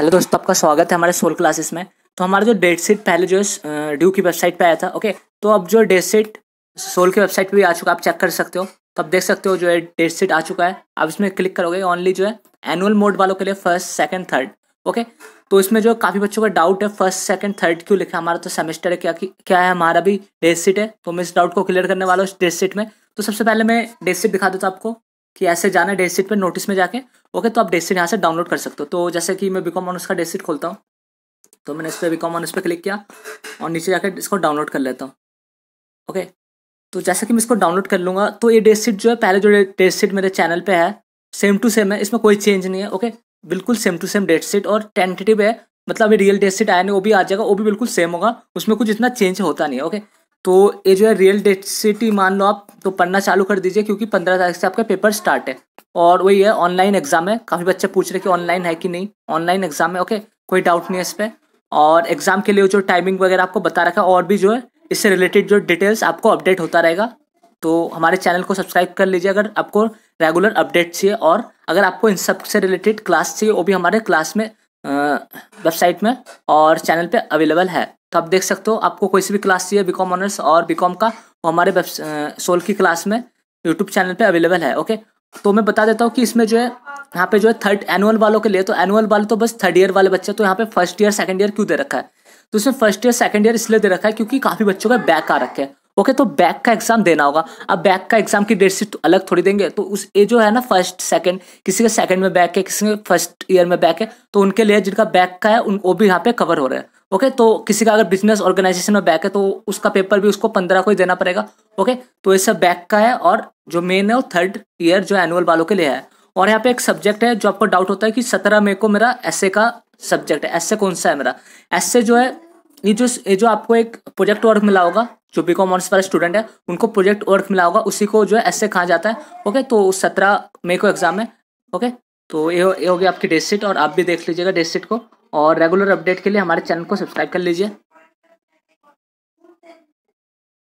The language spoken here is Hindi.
हेलो दोस्तों आपका स्वागत है हमारे सोल क्लासेस में तो हमारा जो डेट शीट पहले जो है ड्यू की वेबसाइट पे आया था ओके तो अब जो डेट शीट सोल की वेबसाइट पे भी आ चुका आप चेक कर सकते हो तो आप देख सकते हो जो है डेट शीट आ चुका है आप इसमें क्लिक करोगे ओनली जो है एनुअल मोड वालों के लिए फर्स्ट सेकेंड थर्ड ओके तो इसमें जो काफ़ी बच्चों का डाउट है फर्स्ट सेकेंड थर्ड क्यों लिखा हमारा तो सेमेस्टर है क्या क्या है हमारा भी डेट शीट है तो मैं इस डाउट को क्लियर करने वाला हूँ डेट शीट में तो सबसे पहले मैं डेट शीट दिखा देता आपको कि ऐसे जाना डेट शीट पर नोटिस में जाके ओके तो आप डेट यहाँ से डाउनलोड कर सकते हो तो जैसे कि मैं बिकॉम ऑनर्स का डेट खोलता हूँ तो मैंने इस पर बिकॉम ऑनर्स पर क्लिक किया और नीचे जाकर इसको डाउनलोड कर लेता हूँ ओके तो जैसे कि मैं इसको डाउनलोड कर लूँगा तो ये डेट शीट जो है पहले जो डेट मेरे चैनल पर है सेम टू सेम है इसमें कोई चेंज नहीं है ओके बिल्कुल same to same date sheet और टेंटेटिव है मतलब अभी रियल डेट शीट आया नहीं वो भी आ जाएगा वो भी बिल्कुल सेम होगा उसमें कुछ इतना चेंज होता नहीं है ओके तो ये जो है रियल डेट सिटी मान लो आप तो पढ़ना चालू कर दीजिए क्योंकि पंद्रह तारीख से आपका पेपर स्टार्ट है और वही है ऑनलाइन एग्जाम है काफ़ी बच्चे पूछ रहे कि ऑनलाइन है कि नहीं ऑनलाइन एग्जाम है ओके कोई डाउट नहीं है इस पर और एग्जाम के लिए जो टाइमिंग वगैरह आपको बता रखा है और भी जो है इससे रिलेटेड जो डिटेल्स आपको अपडेट होता रहेगा तो हमारे चैनल को सब्सक्राइब कर लीजिए अगर आपको रेगुलर अपडेट चाहिए और अगर आपको इन सब से रिलेटेड क्लास चाहिए वो भी हमारे क्लास में वेबसाइट में और चैनल पे अवेलेबल है तो आप देख सकते हो आपको कोई सी भी क्लास चाहिए बीकॉम ऑनर्स और बीकॉम का वो हमारे वेब सोल की क्लास में यूट्यूब चैनल पे अवेलेबल है ओके तो मैं बता देता हूँ कि इसमें जो है यहाँ पे जो है थर्ड एनुअल वालों के लिए तो एनुअल वाले तो बस थर्ड ईयर वाले बच्चे तो यहाँ पे फर्स्ट ईयर सेकंड ईयर क्यों दे रखा है तो इसमें फर्स्ट ईयर सेकंड ईयर इसलिए दे रखा है क्योंकि काफ़ी बच्चों का बैक आ रखे हैं ओके तो बैक का एग्जाम देना होगा अब बैक का एग्जाम की डेट सीट अलग थोड़ी देंगे तो उस ये जो है ना फर्स्ट सेकंड किसी का सेकंड में बैक है किसी में फर्स्ट ईयर में बैक है तो उनके लिए जिनका बैक का है उन वो भी यहाँ पे कवर हो रहे हैं ओके तो किसी का अगर बिजनेस ऑर्गेनाइजेशन में बैक है तो उसका पेपर भी उसको पंद्रह को ही देना पड़ेगा ओके तो ये सब बैक का है और जो मेन है वो थर्ड ईयर जो एनुअल वालों के लिए है और यहाँ पे एक सब्जेक्ट है जो आपको डाउट होता है कि सत्रह मई को मेरा ऐसे का सब्जेक्ट है ऐसे कौन सा है मेरा ऐसे जो है ये जो ये जो आपको एक प्रोजेक्ट वर्क मिला होगा जो बी कॉम ऑनर्स वाला स्टूडेंट है उनको प्रोजेक्ट वर्क मिला होगा उसी को जो है ऐसे कहा जाता है ओके तो सत्रह मई को एग्जाम है ओके तो ये ये होगी आपकी डेट शीट और आप भी देख लीजिएगा डेट शीट को और रेगुलर अपडेट के लिए हमारे चैनल को सब्सक्राइब कर लीजिए